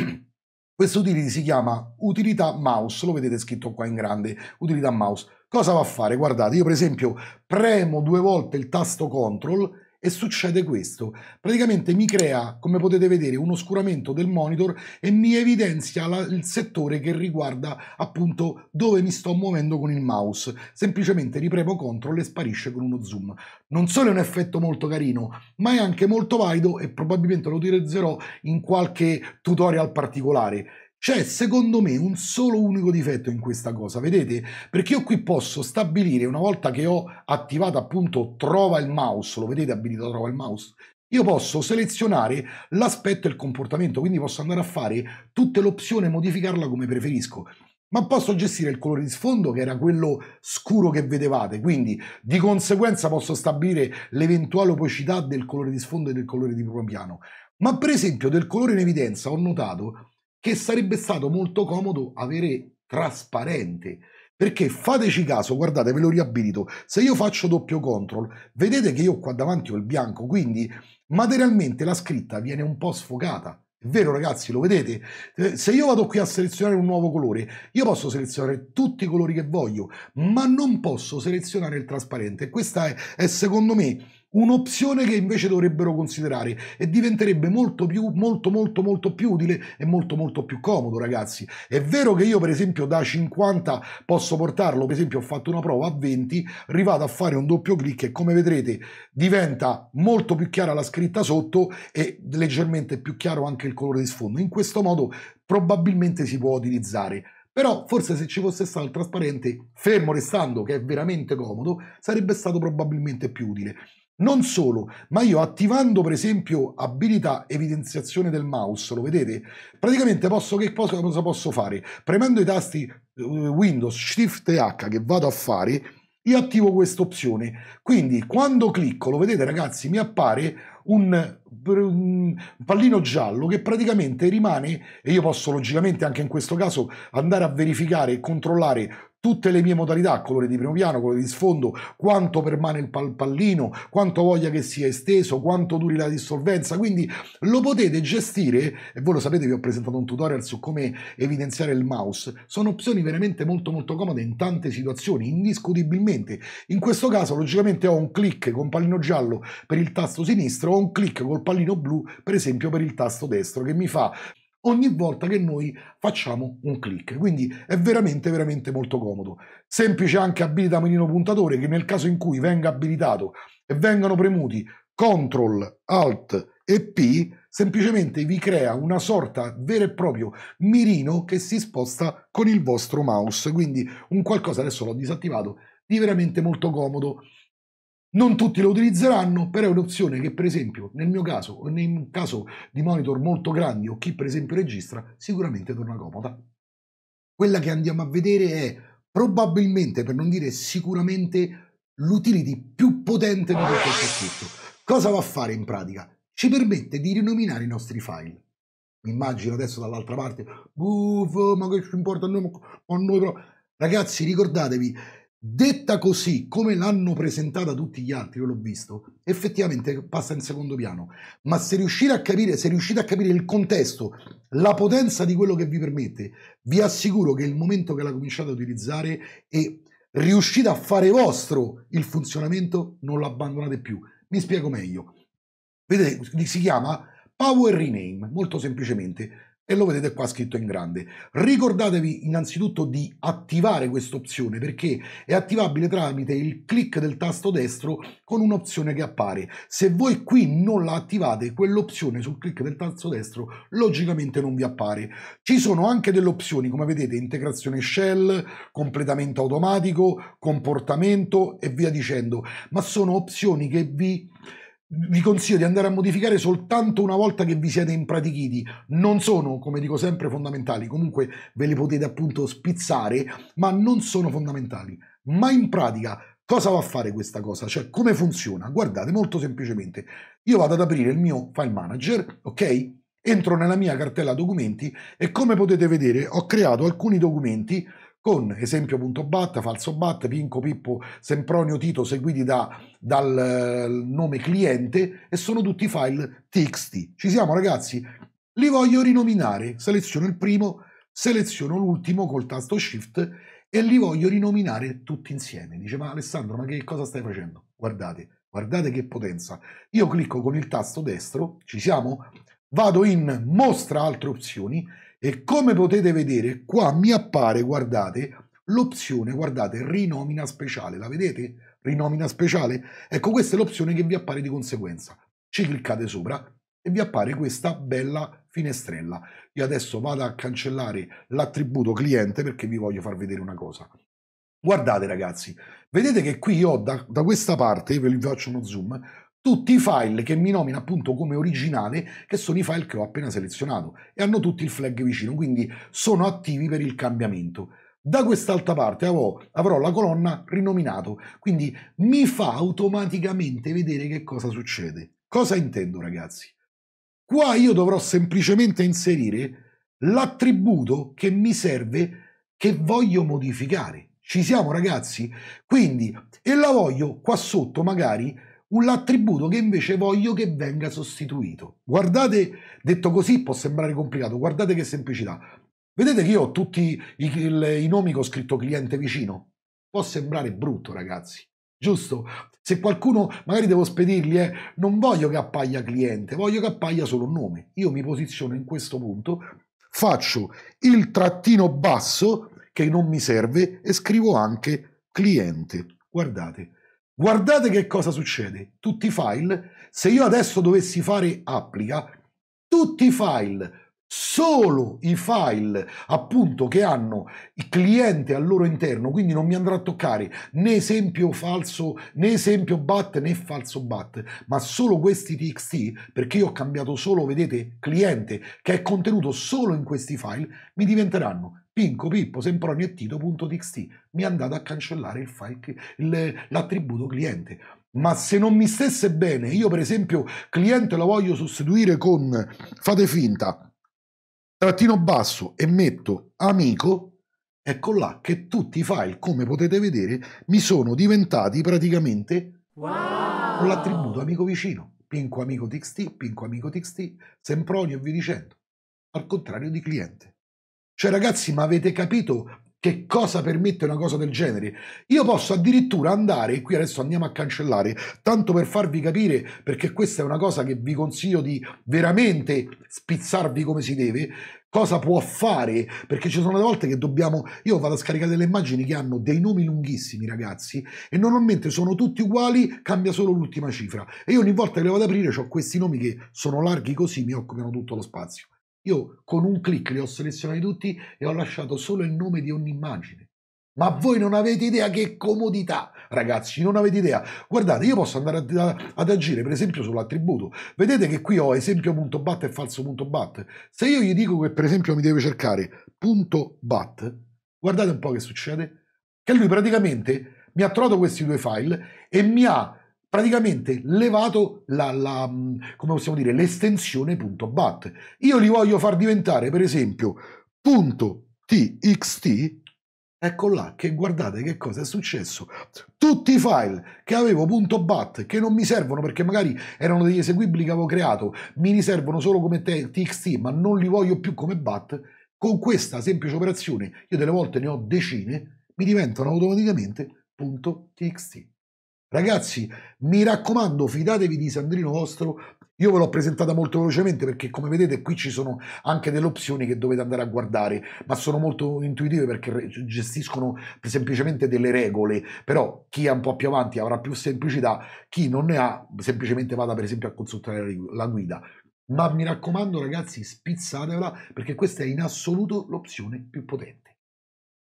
questo utility si chiama utilità mouse, lo vedete scritto qua in grande, utilità mouse. Cosa va a fare? Guardate, io per esempio premo due volte il tasto control e succede questo. Praticamente mi crea, come potete vedere, un oscuramento del monitor e mi evidenzia la, il settore che riguarda appunto dove mi sto muovendo con il mouse. Semplicemente ripremo CTRL e sparisce con uno zoom. Non solo è un effetto molto carino, ma è anche molto valido e probabilmente lo utilizzerò in qualche tutorial particolare. C'è secondo me un solo unico difetto in questa cosa, vedete? Perché io qui posso stabilire, una volta che ho attivato appunto trova il mouse, lo vedete abilito trova il mouse, io posso selezionare l'aspetto e il comportamento, quindi posso andare a fare tutte le opzioni e modificarla come preferisco. Ma posso gestire il colore di sfondo che era quello scuro che vedevate, quindi di conseguenza posso stabilire l'eventuale opacità del colore di sfondo e del colore di primo piano. Ma per esempio del colore in evidenza ho notato che sarebbe stato molto comodo avere trasparente. Perché fateci caso, guardate, ve lo riabilito. Se io faccio doppio control, vedete che io qua davanti ho il bianco, quindi materialmente la scritta viene un po' sfocata. È vero ragazzi, lo vedete? Eh, se io vado qui a selezionare un nuovo colore, io posso selezionare tutti i colori che voglio, ma non posso selezionare il trasparente. Questa è, è secondo me un'opzione che invece dovrebbero considerare e diventerebbe molto più molto molto molto più utile e molto molto più comodo ragazzi è vero che io per esempio da 50 posso portarlo per esempio ho fatto una prova a 20 arrivato a fare un doppio clic e come vedrete diventa molto più chiara la scritta sotto e leggermente più chiaro anche il colore di sfondo in questo modo probabilmente si può utilizzare però forse se ci fosse stato il trasparente, fermo restando che è veramente comodo, sarebbe stato probabilmente più utile. Non solo, ma io attivando per esempio abilità evidenziazione del mouse, lo vedete? Praticamente posso, che cosa, posso fare? Premendo i tasti eh, Windows, Shift e H che vado a fare, io attivo questa opzione. Quindi quando clicco, lo vedete ragazzi, mi appare un, un, pallino giallo che praticamente rimane e io posso logicamente anche in questo caso andare a verificare e controllare tutte le mie modalità, colore di primo piano, colore di sfondo, quanto permane il pallino, quanto voglia che sia esteso, quanto duri la dissolvenza, quindi lo potete gestire, e voi lo sapete vi ho presentato un tutorial su come evidenziare il mouse, sono opzioni veramente molto molto comode in tante situazioni, indiscutibilmente. In questo caso logicamente ho un clic con pallino giallo per il tasto sinistro, ho un clic col pallino blu per esempio per il tasto destro, che mi fa ogni volta che noi facciamo un click. Quindi è veramente, veramente molto comodo. Semplice anche abilita mirino puntatore che nel caso in cui venga abilitato e vengano premuti CTRL, ALT e P, semplicemente vi crea una sorta vero e proprio mirino che si sposta con il vostro mouse. Quindi un qualcosa, adesso l'ho disattivato, di veramente molto comodo non tutti lo utilizzeranno, però è un'opzione che per esempio nel mio caso o nel caso di monitor molto grandi o chi per esempio registra sicuramente torna comoda. Quella che andiamo a vedere è probabilmente, per non dire sicuramente, l'utility più potente di questo il Cosa va a fare in pratica? Ci permette di rinominare i nostri file. Mi immagino adesso dall'altra parte, uff, ma che ci importa a noi, a noi però... Ragazzi, ricordatevi, detta così, come l'hanno presentata tutti gli altri, io l'ho visto, effettivamente passa in secondo piano. Ma se riuscite a capire, se riuscite a capire il contesto, la potenza di quello che vi permette, vi assicuro che il momento che la cominciate a utilizzare e riuscite a fare vostro il funzionamento, non lo abbandonate più. Mi spiego meglio. Vedete, si chiama Power Rename, molto semplicemente e lo vedete qua scritto in grande. Ricordatevi innanzitutto di attivare questa opzione perché è attivabile tramite il clic del tasto destro con un'opzione che appare. Se voi qui non la attivate, quell'opzione sul clic del tasto destro logicamente non vi appare. Ci sono anche delle opzioni, come vedete, integrazione shell, completamento automatico, comportamento e via dicendo, ma sono opzioni che vi vi consiglio di andare a modificare soltanto una volta che vi siete impratichiti. Non sono, come dico sempre, fondamentali, comunque ve li potete appunto spizzare, ma non sono fondamentali. Ma in pratica cosa va a fare questa cosa? Cioè come funziona? Guardate, molto semplicemente, io vado ad aprire il mio file manager, ok? Entro nella mia cartella documenti e come potete vedere ho creato alcuni documenti con esempio punto bat, falso bat, Pinco, Pippo, Sempronio, Tito seguiti da, dal eh, nome cliente e sono tutti file txt. Ci siamo ragazzi? Li voglio rinominare, seleziono il primo, seleziono l'ultimo col tasto shift e li voglio rinominare tutti insieme. Dice ma Alessandro ma che cosa stai facendo? Guardate, guardate che potenza. Io clicco con il tasto destro, ci siamo? Vado in mostra altre opzioni e come potete vedere, qua mi appare, guardate, l'opzione, guardate, rinomina speciale, la vedete? Rinomina speciale? Ecco, questa è l'opzione che vi appare di conseguenza. Ci cliccate sopra e vi appare questa bella finestrella. Io adesso vado a cancellare l'attributo cliente perché vi voglio far vedere una cosa. Guardate ragazzi, vedete che qui io da, da questa parte, ve li faccio uno zoom, tutti i file che mi nomina appunto come originale, che sono i file che ho appena selezionato e hanno tutti il flag vicino, quindi sono attivi per il cambiamento. Da quest'altra parte avrò, avrò la colonna rinominato, quindi mi fa automaticamente vedere che cosa succede. Cosa intendo ragazzi? Qua io dovrò semplicemente inserire l'attributo che mi serve che voglio modificare. Ci siamo ragazzi? Quindi, e la voglio qua sotto magari un attributo che invece voglio che venga sostituito. Guardate, detto così può sembrare complicato, guardate che semplicità. Vedete che io ho tutti i, il, i nomi che ho scritto cliente vicino? Può sembrare brutto, ragazzi, giusto? Se qualcuno, magari devo spedirgli, eh, non voglio che appaia cliente, voglio che appaia solo un nome. Io mi posiziono in questo punto, faccio il trattino basso che non mi serve e scrivo anche cliente. Guardate, Guardate che cosa succede. Tutti i file, se io adesso dovessi fare applica, tutti i file solo i file appunto che hanno il cliente al loro interno, quindi non mi andrà a toccare né esempio falso, né esempio bat né falso bat, ma solo questi txt perché io ho cambiato solo, vedete, cliente che è contenuto solo in questi file, mi diventeranno Pinco, Pippo, Sempronio e Tito.txt mi è andato a cancellare il file, l'attributo cliente. Ma se non mi stesse bene, io per esempio cliente la voglio sostituire con, fate finta, trattino basso e metto amico, ecco là che tutti i file, come potete vedere, mi sono diventati praticamente wow. con l'attributo amico vicino. Pinco amico txt, pinco amico txt, Sempronio e vi dicendo, al contrario di cliente. Cioè ragazzi, ma avete capito che cosa permette una cosa del genere? Io posso addirittura andare, e qui adesso andiamo a cancellare, tanto per farvi capire, perché questa è una cosa che vi consiglio di veramente spizzarvi come si deve, cosa può fare, perché ci sono delle volte che dobbiamo, io vado a scaricare delle immagini che hanno dei nomi lunghissimi ragazzi, e normalmente sono tutti uguali, cambia solo l'ultima cifra, e io ogni volta che le vado ad aprire ho questi nomi che sono larghi così, mi occupano tutto lo spazio. Io con un clic li ho selezionati tutti e ho lasciato solo il nome di ogni immagine. Ma voi non avete idea che comodità, ragazzi, non avete idea. Guardate, io posso andare ad, ad agire, per esempio, sull'attributo. Vedete che qui ho esempio.bat e falso.bat. Se io gli dico che, per esempio, mi deve cercare punto .bat, guardate un po' che succede, che lui praticamente mi ha trovato questi due file e mi ha praticamente levato la, la, mm, come possiamo dire, l'estensione .bat. Io li voglio far diventare, per esempio, .txt, ecco là che guardate che cosa è successo. Tutti i file che avevo .bat, che non mi servono perché magari erano degli eseguibili che avevo creato, mi riservano solo come txt, ma non li voglio più come bat, con questa semplice operazione, io delle volte ne ho decine, mi diventano automaticamente .txt. Ragazzi, mi raccomando, fidatevi di Sandrino vostro. Io ve l'ho presentata molto velocemente perché come vedete qui ci sono anche delle opzioni che dovete andare a guardare, ma sono molto intuitive perché gestiscono semplicemente delle regole, però chi è un po' più avanti avrà più semplicità, chi non ne ha semplicemente vada per esempio a consultare la guida. Ma mi raccomando ragazzi, spizzatevela perché questa è in assoluto l'opzione più potente.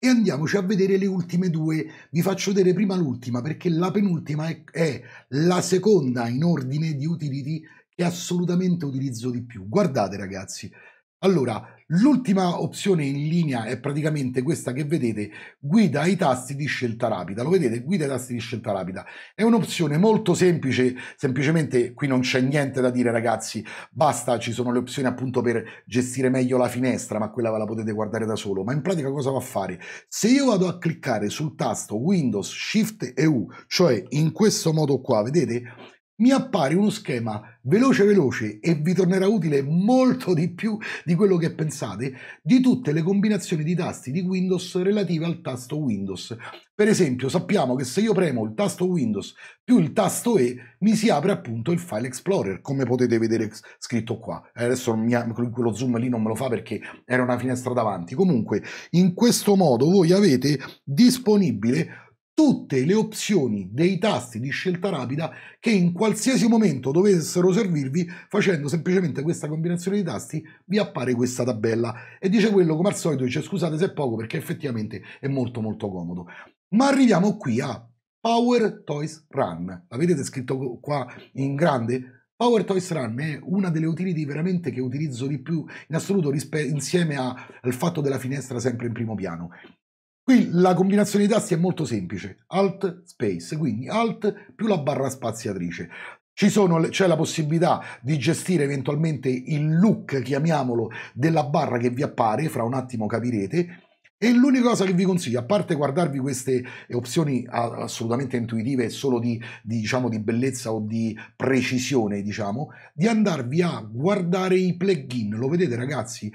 E andiamoci a vedere le ultime due. Vi faccio vedere prima l'ultima perché la penultima è, è la seconda in ordine di utility che assolutamente utilizzo di più. Guardate ragazzi, allora L'ultima opzione in linea è praticamente questa che vedete, guida ai tasti di scelta rapida. Lo vedete? Guida ai tasti di scelta rapida. È un'opzione molto semplice, semplicemente qui non c'è niente da dire ragazzi, basta, ci sono le opzioni appunto per gestire meglio la finestra, ma quella ve la potete guardare da solo. Ma in pratica cosa va a fare? Se io vado a cliccare sul tasto Windows Shift e U, cioè in questo modo qua, vedete? mi appare uno schema veloce veloce e vi tornerà utile molto di più di quello che pensate di tutte le combinazioni di tasti di Windows relative al tasto Windows. Per esempio sappiamo che se io premo il tasto Windows più il tasto E mi si apre appunto il File Explorer come potete vedere scritto qua. Eh, adesso ha, quello zoom lì non me lo fa perché era una finestra davanti. Comunque in questo modo voi avete disponibile tutte le opzioni dei tasti di scelta rapida che in qualsiasi momento dovessero servirvi facendo semplicemente questa combinazione di tasti vi appare questa tabella e dice quello come al solito dice scusate se è poco perché effettivamente è molto molto comodo ma arriviamo qui a Power Toys Run l'avete scritto qua in grande Power Toys Run è una delle utility veramente che utilizzo di più in assoluto insieme al fatto della finestra sempre in primo piano. Qui la combinazione di tasti è molto semplice, Alt Space, quindi Alt più la barra spaziatrice. Ci c'è la possibilità di gestire eventualmente il look, chiamiamolo, della barra che vi appare, fra un attimo capirete, e l'unica cosa che vi consiglio, a parte guardarvi queste opzioni assolutamente intuitive e solo di, di, diciamo, di, bellezza o di precisione, diciamo, di andarvi a guardare i plugin. Lo vedete ragazzi?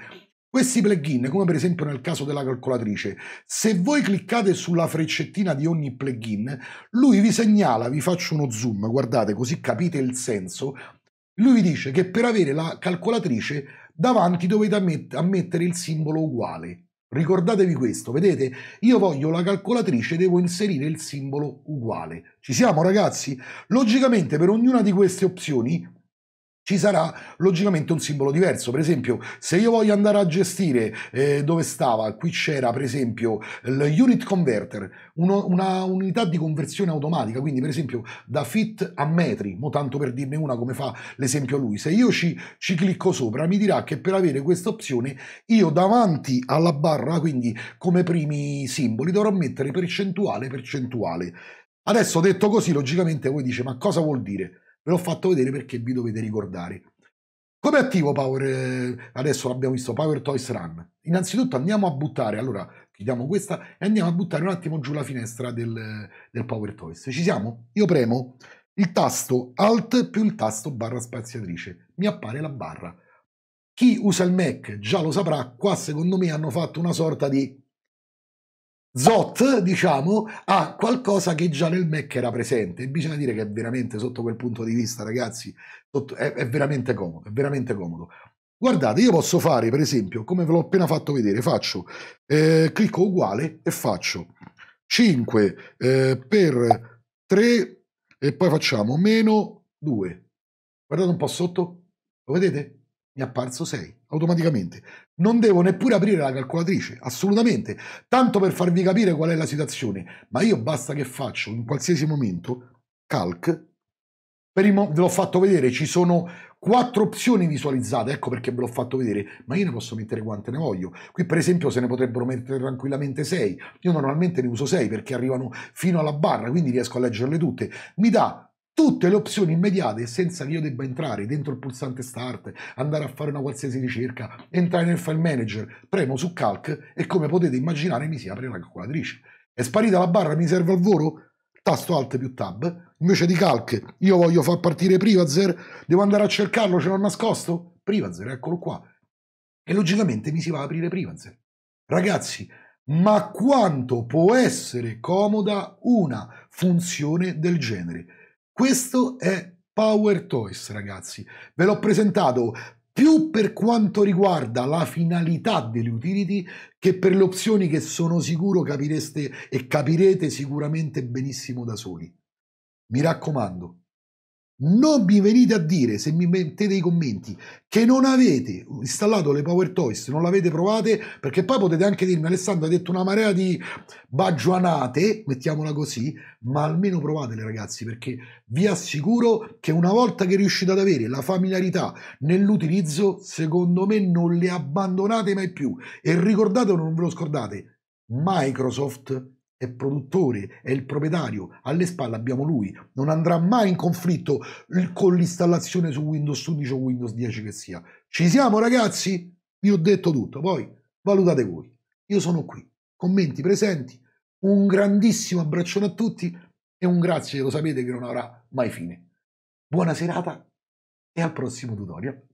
Questi plugin, come per esempio nel caso della calcolatrice, se voi cliccate sulla freccettina di ogni plugin, lui vi segnala, vi faccio uno zoom, guardate così capite il senso, lui vi dice che per avere la calcolatrice davanti dovete ammettere il simbolo uguale. Ricordatevi questo, vedete? Io voglio la calcolatrice, devo inserire il simbolo uguale. Ci siamo ragazzi? Logicamente per ognuna di queste opzioni ci sarà logicamente un simbolo diverso. Per esempio, se io voglio andare a gestire eh, dove stava, qui c'era per esempio il unit converter, uno, una unità di conversione automatica, quindi per esempio da fit a metri, mo tanto per dirne una come fa l'esempio lui, se io ci, ci clicco sopra mi dirà che per avere questa opzione io davanti alla barra, quindi come primi simboli, dovrò mettere percentuale percentuale. Adesso detto così, logicamente voi dice ma cosa vuol dire? Ve l'ho fatto vedere perché vi dovete ricordare. Come attivo Power, eh, adesso abbiamo visto Power Toys Run. Innanzitutto andiamo a buttare, allora chiudiamo questa e andiamo a buttare un attimo giù la finestra del, del Power Toys. Ci siamo? Io premo il tasto Alt più il tasto barra spaziatrice. Mi appare la barra. Chi usa il Mac già lo saprà, qua secondo me hanno fatto una sorta di Zot, diciamo, ha qualcosa che già nel Mac era presente. E bisogna dire che è veramente, sotto quel punto di vista, ragazzi, sotto, è, è, veramente comodo, è veramente comodo. Guardate, io posso fare, per esempio, come ve l'ho appena fatto vedere, faccio, eh, clicco uguale e faccio 5 eh, per 3 e poi facciamo meno 2. Guardate un po' sotto, lo vedete? Mi è apparso 6 automaticamente. Non devo neppure aprire la calcolatrice, assolutamente, tanto per farvi capire qual è la situazione, ma io basta che faccio in qualsiasi momento calc, per il, ve l'ho fatto vedere, ci sono quattro opzioni visualizzate, ecco perché ve l'ho fatto vedere, ma io ne posso mettere quante ne voglio. Qui per esempio se ne potrebbero mettere tranquillamente 6, io normalmente ne uso 6 perché arrivano fino alla barra, quindi riesco a leggerle tutte. Mi dà tutte le opzioni immediate senza che io debba entrare dentro il pulsante start, andare a fare una qualsiasi ricerca, entrare nel file manager, premo su calc e come potete immaginare mi si apre la calcolatrice. È sparita la barra mi serve al volo? Tasto alt più tab. Invece di calc io voglio far partire Privazer, devo andare a cercarlo, ce l'ho nascosto? Privazer, eccolo qua. E logicamente mi si va ad aprire Privazer. Ragazzi, ma quanto può essere comoda una funzione del genere? Questo è Power Toys, ragazzi. Ve l'ho presentato più per quanto riguarda la finalità delle utility che per le opzioni che sono sicuro capireste e capirete sicuramente benissimo da soli. Mi raccomando, non mi venite a dire, se mi mettete i commenti, che non avete installato le Power Toys, non l'avete provate, perché poi potete anche dirmi, Alessandro ha detto una marea di baggianate, mettiamola così, ma almeno provatele ragazzi, perché vi assicuro che una volta che riuscite ad avere la familiarità nell'utilizzo, secondo me non le abbandonate mai più. E ricordate o non ve lo scordate, Microsoft è produttore, è il proprietario, alle spalle abbiamo lui, non andrà mai in conflitto con l'installazione su Windows 11 o Windows 10 che sia. Ci siamo ragazzi? Vi ho detto tutto, poi valutate voi. Io sono qui, commenti presenti, un grandissimo abbraccione a tutti e un grazie, lo sapete che non avrà mai fine. Buona serata e al prossimo tutorial.